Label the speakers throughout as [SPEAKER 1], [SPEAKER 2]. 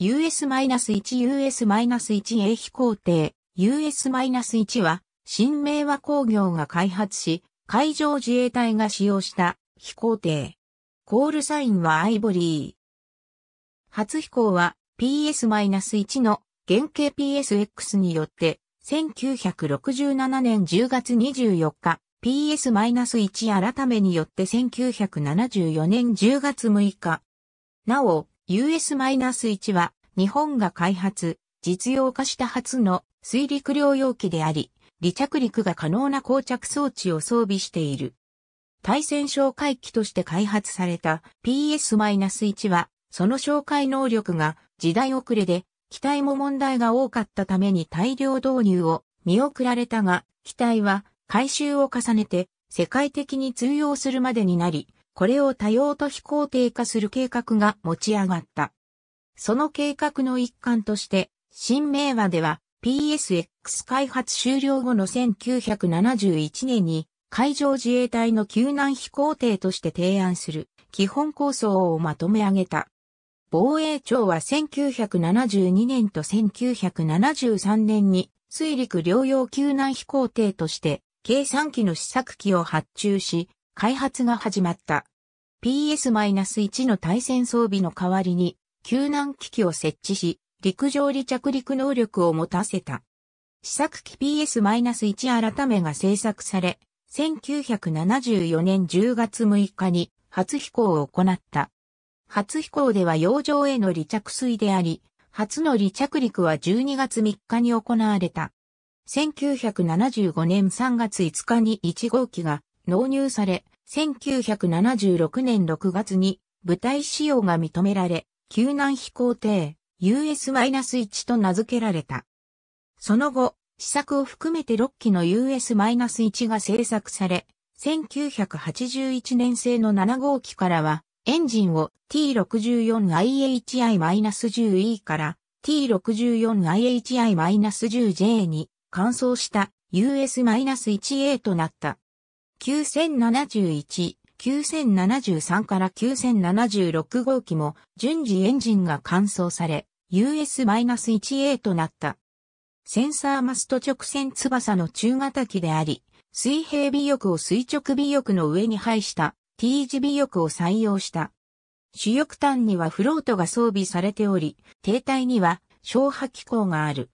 [SPEAKER 1] US-1US-1A 飛行艇 US-1 は新明和工業が開発し海上自衛隊が使用した飛行艇。コールサインはアイボリー。初飛行は PS-1 の原型 PSX によって1967年10月24日 PS-1 改めによって1974年10月6日。なお、US-1 は日本が開発、実用化した初の水陸両用機であり、離着陸が可能な降着装置を装備している。対戦哨戒機として開発された PS-1 は、その哨戒能力が時代遅れで、機体も問題が多かったために大量導入を見送られたが、機体は改修を重ねて世界的に通用するまでになり、これを多用途非行艇化する計画が持ち上がった。その計画の一環として、新名和では PSX 開発終了後の1971年に海上自衛隊の救難飛行艇として提案する基本構想をまとめ上げた。防衛庁は1972年と1973年に水陸両用救難飛行艇として計算機の試作機を発注し、開発が始まった。PS-1 の対戦装備の代わりに、救難機器を設置し、陸上離着陸能力を持たせた。試作機 PS-1 改めが制作され、1974年10月6日に初飛行を行った。初飛行では洋上への離着水であり、初の離着陸は12月3日に行われた。1975年3月5日に1号機が納入され、1976年6月に部隊使用が認められ、救難飛行艇 US-1 と名付けられた。その後、試作を含めて6機の US-1 が製作され、1981年製の7号機からは、エンジンを T64IHI-10E から T64IHI-10J に換装した US-1A となった。9071、9073から9076号機も順次エンジンが換装され、US-1A となった。センサーマスト直線翼の中型機であり、水平尾翼を垂直尾翼の上に配した T 字尾翼を採用した。主翼端にはフロートが装備されており、停滞には消波機構がある。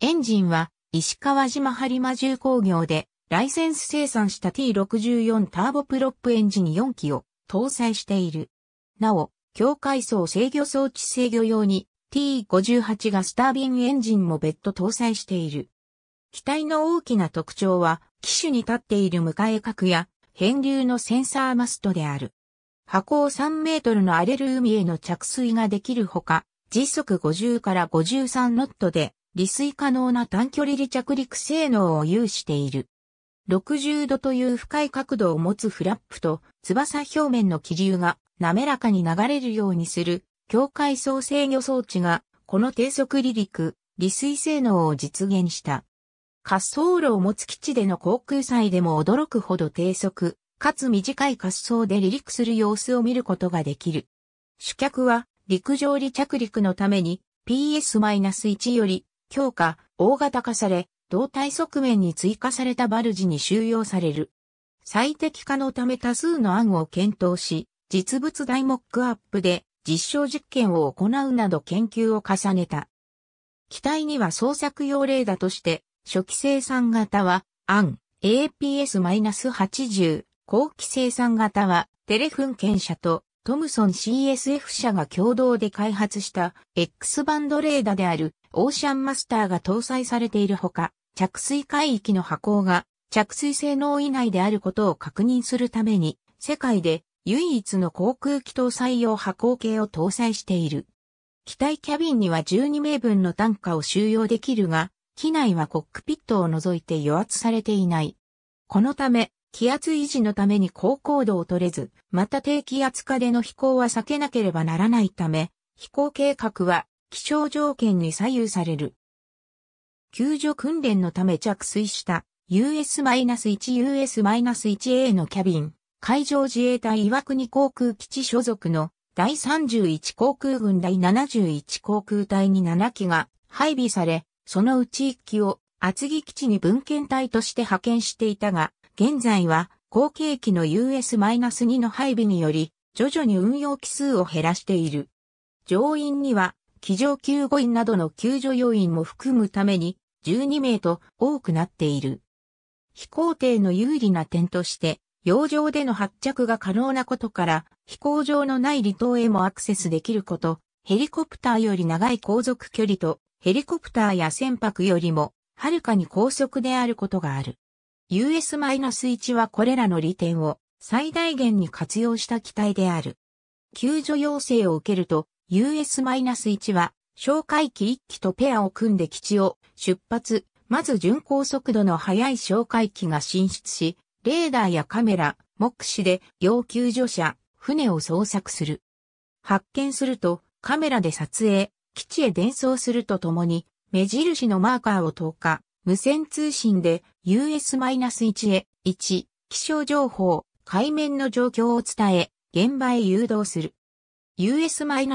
[SPEAKER 1] エンジンは石川島播磨重工業でライセンス生産した T64 ターボプロップエンジン4機を搭載している。なお、境界層制御装置制御用に T58 ガスタービンエンジンも別途搭載している。機体の大きな特徴は、機種に立っている迎え角や、変流のセンサーマストである。箱を3メートルの荒れる海への着水ができるほか、時速50から53ノットで、離水可能な短距離離着陸性能を有している。60度という深い角度を持つフラップと翼表面の気流が滑らかに流れるようにする境界層制御装置がこの低速離陸、離水性能を実現した。滑走路を持つ基地での航空祭でも驚くほど低速、かつ短い滑走で離陸する様子を見ることができる。主脚は陸上離着陸のために PS-1 より強化、大型化され、胴体側面に追加されたバルジに収容される。最適化のため多数の案を検討し、実物大モックアップで実証実験を行うなど研究を重ねた。機体には創作用レーダとして、初期生産型は、アン、APS-80、後期生産型は、テレフン検査と、トムソン CSF 社が共同で開発した X バンドレーダーであるオーシャンマスターが搭載されているほか、着水海域の波行が着水性能以内であることを確認するために、世界で唯一の航空機搭載用波行計を搭載している。機体キャビンには12名分の単価を収容できるが、機内はコックピットを除いて予圧されていない。このため、気圧維持のために高高度を取れず、また低気圧下での飛行は避けなければならないため、飛行計画は気象条件に左右される。救助訓練のため着水した US-1US-1A のキャビン、海上自衛隊岩国航空基地所属の第31航空軍第71航空隊に7機が配備され、そのうち1機を厚木基地に文献隊として派遣していたが、現在は後継機の US-2 の配備により、徐々に運用機数を減らしている。乗員には、機上救護員などの救助要員も含むために、12名と多くなっている。飛行艇の有利な点として、洋上での発着が可能なことから、飛行場のない離島へもアクセスできること、ヘリコプターより長い航続距離と、ヘリコプターや船舶よりも、はるかに高速であることがある。US-1 はこれらの利点を最大限に活用した機体である。救助要請を受けると、US-1 は哨戒機1機とペアを組んで基地を出発、まず巡航速度の速い哨戒機が進出し、レーダーやカメラ、目視で要救助者、船を捜索する。発見すると、カメラで撮影、基地へ伝送するとともに、目印のマーカーを投下、無線通信で US-1 へ1、気象情報、海面の状況を伝え、現場へ誘導する。US-1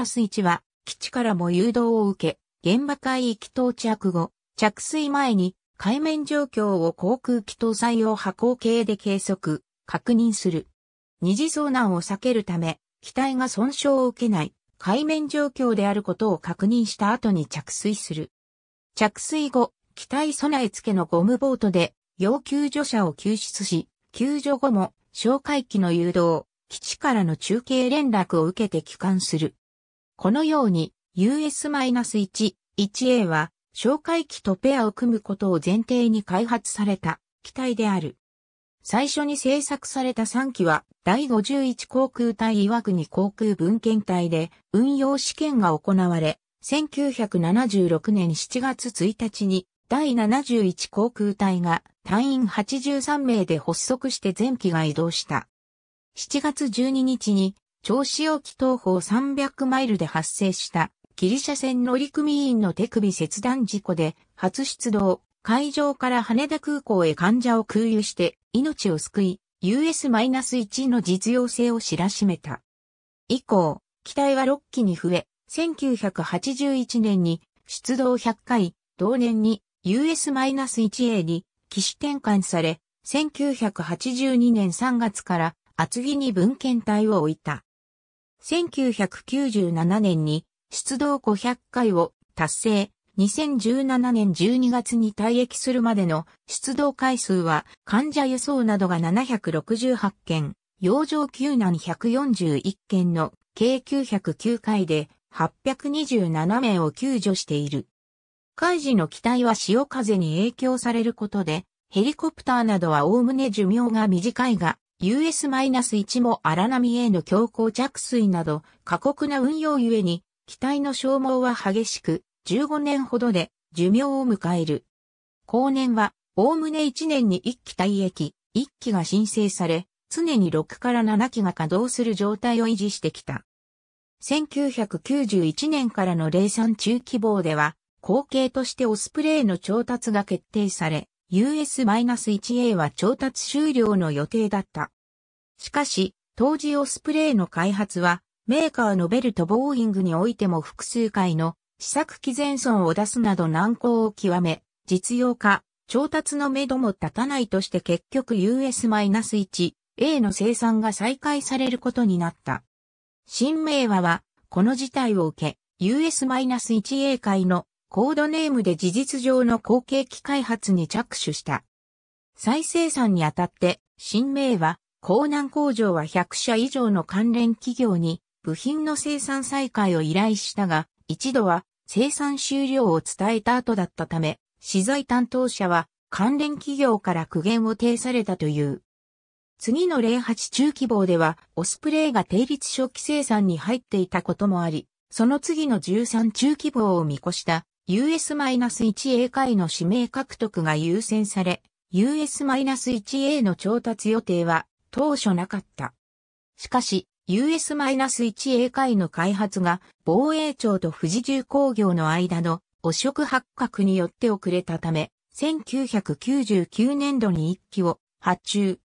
[SPEAKER 1] は基地からも誘導を受け、現場海域到着後、着水前に海面状況を航空機搭載用波光計で計測、確認する。二次遭難を避けるため、機体が損傷を受けない海面状況であることを確認した後に着水する。着水後、機体備え付けのゴムボートで要救助者を救出し、救助後も哨戒機の誘導、基地からの中継連絡を受けて帰還する。このように US-1、1A は哨戒機とペアを組むことを前提に開発された機体である。最初に製作された3機は第51航空隊岩国航空文献隊で運用試験が行われ、1976年7月1日に第71航空隊が隊員83名で発足して全機が移動した。7月12日に調子沖東方300マイルで発生したギリシャ船乗組員の手首切断事故で初出動、海上から羽田空港へ患者を空輸して命を救い、US-1 の実用性を知らしめた。以降、機体は6機に増え、1981年に出動100回、同年に US-1A に機種転換され、1982年3月から厚木に文献体を置いた。1997年に出動500回を達成、2017年12月に退役するまでの出動回数は患者輸送などが768件、洋上救難141件の計909回で827名を救助している。海事の機体は潮風に影響されることで、ヘリコプターなどは概ね寿命が短いが、US-1 も荒波への強行着水など過酷な運用ゆえに、機体の消耗は激しく、15年ほどで寿命を迎える。後年は、おおむね1年に1機退役、1機が申請され、常に6から7機が稼働する状態を維持してきた。1991年からの零産中希望では、後継としてオスプレイの調達が決定され、US-1A は調達終了の予定だった。しかし、当時オスプレイの開発は、メーカーのベルとボーイングにおいても複数回の試作機前損を出すなど難航を極め、実用化、調達の目処も立たないとして結局 US-1A の生産が再開されることになった。新名和は、この事態を受け、US-1A 会のコードネームで事実上の後継機開発に着手した。再生産にあたって、新名和、江南工場は100社以上の関連企業に部品の生産再開を依頼したが、一度は生産終了を伝えた後だったため、資材担当者は関連企業から苦言を呈されたという。次の08中期模では、オスプレイが定率初期生産に入っていたこともあり、その次の13中期模を見越した US-1A 会の指名獲得が優先され、US-1A の調達予定は当初なかった。しかし、US-1 a 回の開発が防衛庁と富士重工業の間の汚職発覚によって遅れたため、1999年度に一機を発注。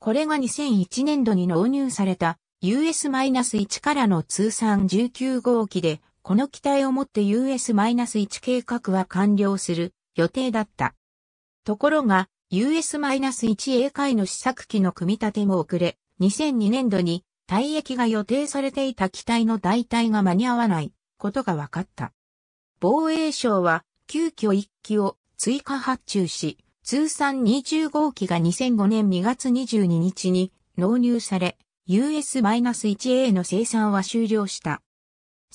[SPEAKER 1] これが2001年度に納入された US-1 からの通算19号機で、この機体をもって US-1 計画は完了する予定だった。ところが、US-1A 回の試作機の組み立ても遅れ、2002年度に退役が予定されていた機体の代替が間に合わないことが分かった。防衛省は急遽1機を追加発注し、通算2 5号機が2005年2月22日に納入され、US-1A の生産は終了した。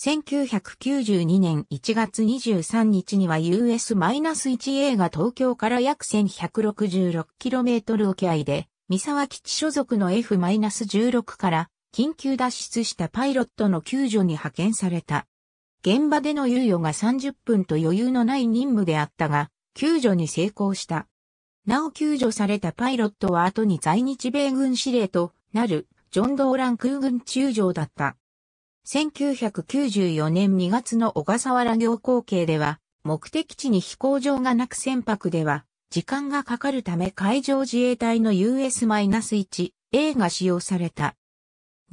[SPEAKER 1] 1992年1月23日には US-1A が東京から約 1166km 沖合で、三沢基地所属の F-16 から緊急脱出したパイロットの救助に派遣された。現場での猶予が30分と余裕のない任務であったが、救助に成功した。なお救助されたパイロットは後に在日米軍司令となるジョン・ドーラン空軍中将だった。1994年2月の小笠原行行景では、目的地に飛行場がなく船舶では、時間がかかるため海上自衛隊の US-1A が使用された。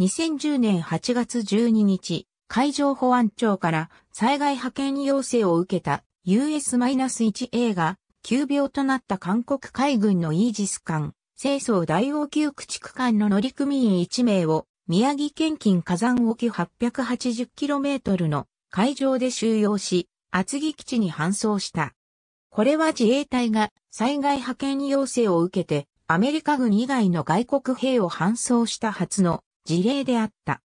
[SPEAKER 1] 2010年8月12日、海上保安庁から災害派遣要請を受けた US-1A が急病となった韓国海軍のイージス艦、清掃大王級駆逐艦の乗組員1名を宮城県近火山沖 880km の海上で収容し、厚木基地に搬送した。これは自衛隊が災害派遣要請を受けて、アメリカ軍以外の外国兵を搬送した初の事例であった。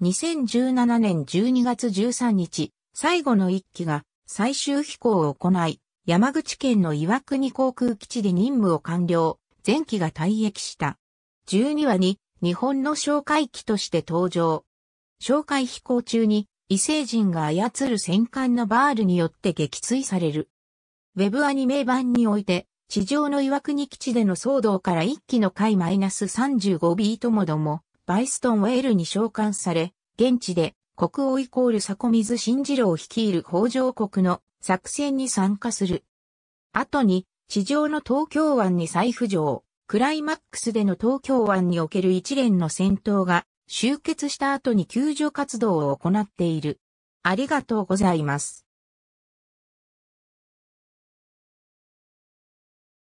[SPEAKER 1] 2017年12月13日、最後の1機が最終飛行を行い、山口県の岩国航空基地で任務を完了、前機が退役した。12はに日本の哨戒機として登場。哨戒飛行中に異星人が操る戦艦のバールによって撃墜される。ウェブアニメ版において、地上の岩国基地での騒動から一機の回 -35B ともども、バイストンウェールに召喚され、現地で国王イコール迫水ン次郎を率いる北条国の作戦に参加する。後に、地上の東京湾に再浮上。クライマックスでの東京湾における一連の戦闘が終結した後に救助活動を行っている。ありがとうございます。